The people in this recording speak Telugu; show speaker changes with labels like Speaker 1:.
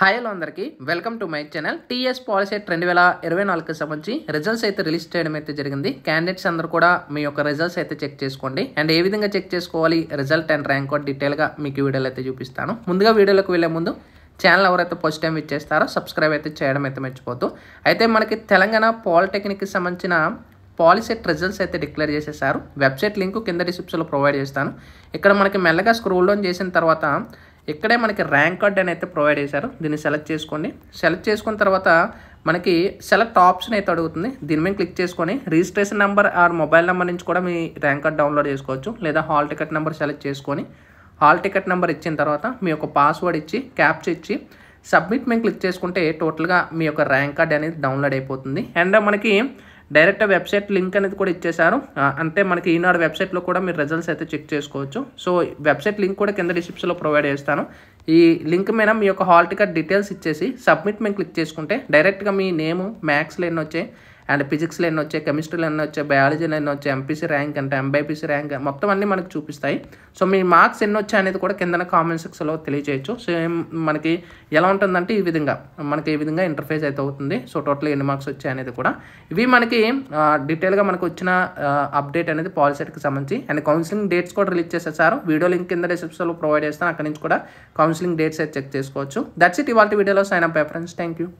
Speaker 1: హాయ్ హలో అందరికీ welcome to my channel TS POLYCET రెండు వేల ఇరవై నాలుగుకి సంబంధించి రిజల్ట్స్ అయితే రిలీజ్ చేయడం అయితే జరిగింది క్యాండిడేట్స్ అందరూ కూడా మీ యొక్క రిజల్ట్స్ అయితే చెక్ చేసుకోండి అండ్ ఏ విధంగా చెక్ చేసుకోవాలి రిజల్ట్ అండ్ ర్యాంక్ కూడా డీటెయిల్గా మీకు వీడియోలు అయితే చూపిస్తాను ముందుగా వీడియోలకు వెళ్ళే ముందు ఛానల్ ఎవరైతే ఫస్ట్ టైం ఇచ్చేస్తారో సబ్స్క్రైబ్ అయితే చేయడం అయితే మర్చిపోతు అయితే మనకి తెలంగాణ పాలిటెక్నిక్కి సంబంధించిన పాలసీ రిజల్ట్స్ అయితే డిక్లేర్ చేసేసారు వెబ్సైట్ లింక్ కింద డిస్క్రిప్షన్లో ప్రొవైడ్ చేస్తాను ఇక్కడ మనకి మెల్లగా స్క్రోల్ డౌన్ చేసిన తర్వాత ఇక్కడే మనకి ర్యాంక్ కార్డ్ అని అయితే ప్రొవైడ్ చేశారు దీన్ని సెలెక్ట్ చేసుకోండి సెలెక్ట్ చేసుకున్న తర్వాత మనకి సెలెక్ట్ ఆప్షన్ అయితే అడుగుతుంది దీని మీద క్లిక్ చేసుకొని registration number or mobile number నుంచి కూడా మీ ర్యాంక్ కార్డ్ డౌన్లోడ్ చేసుకోవచ్చు లేదా హాల్ టికెట్ నెంబర్ సెలెక్ట్ చేసుకొని హాల్ టికెట్ నెంబర్ ఇచ్చిన తర్వాత మీ యొక్క పాస్వర్డ్ ఇచ్చి క్యాప్చ్ ఇచ్చి సబ్మిట్ మేము క్లిక్ చేసుకుంటే టోటల్గా మీ యొక్క ర్యాంక్ కార్డ్ అనేది డౌన్లోడ్ అయిపోతుంది అండ్ మనకి డైరెక్ట్ వెబ్సైట్ లింక్ అనేది కూడా ఇచ్చేశారు అంటే మనకి ఈనాడు వెబ్సైట్లో కూడా మీరు రిజల్ట్స్ అయితే చెక్ చేసుకోవచ్చు సో వెబ్సైట్ లింక్ కూడా కింద డిస్క్రిప్షన్లో ప్రొవైడ్ చేస్తాను ఈ లింక్ మీద మీ యొక్క హాల్ టికెట్ డీటెయిల్స్ ఇచ్చేసి సబ్మిట్ మేము క్లిక్ చేసుకుంటే డైరెక్ట్గా మీ నేము మ్యాథ్స్లో లైన్ వచ్చే అండ్ ఫిజిక్స్లో ఎన్ని వచ్చాయి కెమిస్ట్రీలో ఎన్ని వచ్చాయి బయాలజీలో ఎన్ని వచ్చాయి ఎంపీసీ ర్యాంక్ అంటే ఎంబైపీసీ ర్యాంక్ మొత్తం అన్నీ మనకు చూపిస్తాయి సో మీ మార్క్స్ ఎన్ని వచ్చాయి అనేది కూడా కింద కామెంట్ సెక్షన్లో తెలియజేయచ్చు సేమ్ మనకి ఎలా ఉంటుందంటే ఈ విధంగా మనకి ఈ విధంగా ఇంటర్ఫేస్ అయితే అవుతుంది సో టోటల్ ఎన్ని మార్క్స్ వచ్చాయి అనేది కూడా ఇవి మనకి డీటెయిల్గా మనకు వచ్చిన అప్డేట్ అనేది పాలసీకి సంబంధించి అండ్ కౌన్సిలింగ్ డేట్స్ కూడా రిలీజ్ చేసేసారు వీడియో లింక్ కింద డిస్క్రిప్షన్లో ప్రొవైడ్ చేస్తాను అక్కడి నుంచి కూడా కౌన్సిలింగ్ డేట్స్ అయితే చెక్ చేసుకోవచ్చు దట్స్ ఇట్ ఇవాళ వీడియోలో sign up friends thank you